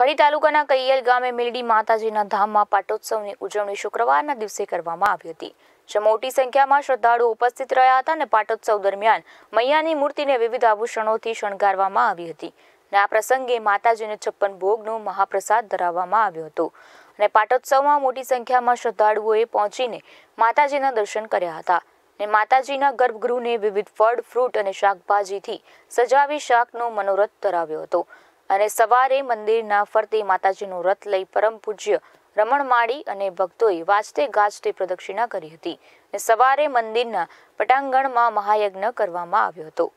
કડી તાલુકાના કૈયલ ગામે મેલડી માતાજીના ધામમાં પાટોત્સવની ઉજવણી શુક્રવારના દિવસે કરવામાં આવી હતી જે મોટી સંખ્યામાં શ્રદ્ધાળુઓ ઉપસ્થિત રહ્યા હતા અને પાટોત્સવ દરમિયાન મૈયાની મૂર્તિને વિવિધ આભૂષણોથી શણગારવામાં આવી હતી અને આ પ્રસંગે માતાજીને છપ્પન ભોગનો મહાપ્રસાદ ધરાવવામાં આવ્યો હતો અને પાટોત્સવમાં મોટી સંખ્યામાં શ્રદ્ધાળુઓએ પહોંચીને માતાજીના દર્શન કર્યા હતા અને માતાજીના ગર્ભગૃહને વિવિધ ફળ ફ્રૂટ અને શાકભાજીથી સજાવી શાકનો મનોરથ ધરાવ્યો હતો અને સવારે મંદિરના ફરતે માતાજીનું રથ લઈ પરમ પૂજ્ય રમણ માળી અને ભક્તોએ વાજતે ગાજતે પ્રદક્ષિણા કરી હતી અને સવારે મંદિરના પટાંગણમાં મહાયજ્ઞ કરવામાં આવ્યો હતો